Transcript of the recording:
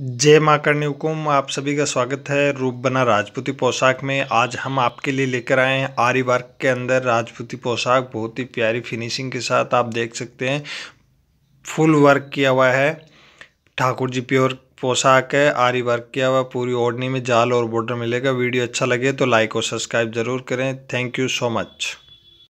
जय माँ करनी हुकुम आप सभी का स्वागत है रूप बना राजपूती पोशाक में आज हम आपके लिए लेकर आए हैं आरी वर्क के अंदर राजपूती पोशाक बहुत ही प्यारी फिनिशिंग के साथ आप देख सकते हैं फुल वर्क किया हुआ है ठाकुर जी प्योर पोशाक है आरी वर्क किया हुआ पूरी ओढ़नी में जाल और बॉर्डर मिलेगा वीडियो अच्छा लगे तो लाइक और सब्सक्राइब जरूर करें थैंक यू सो मच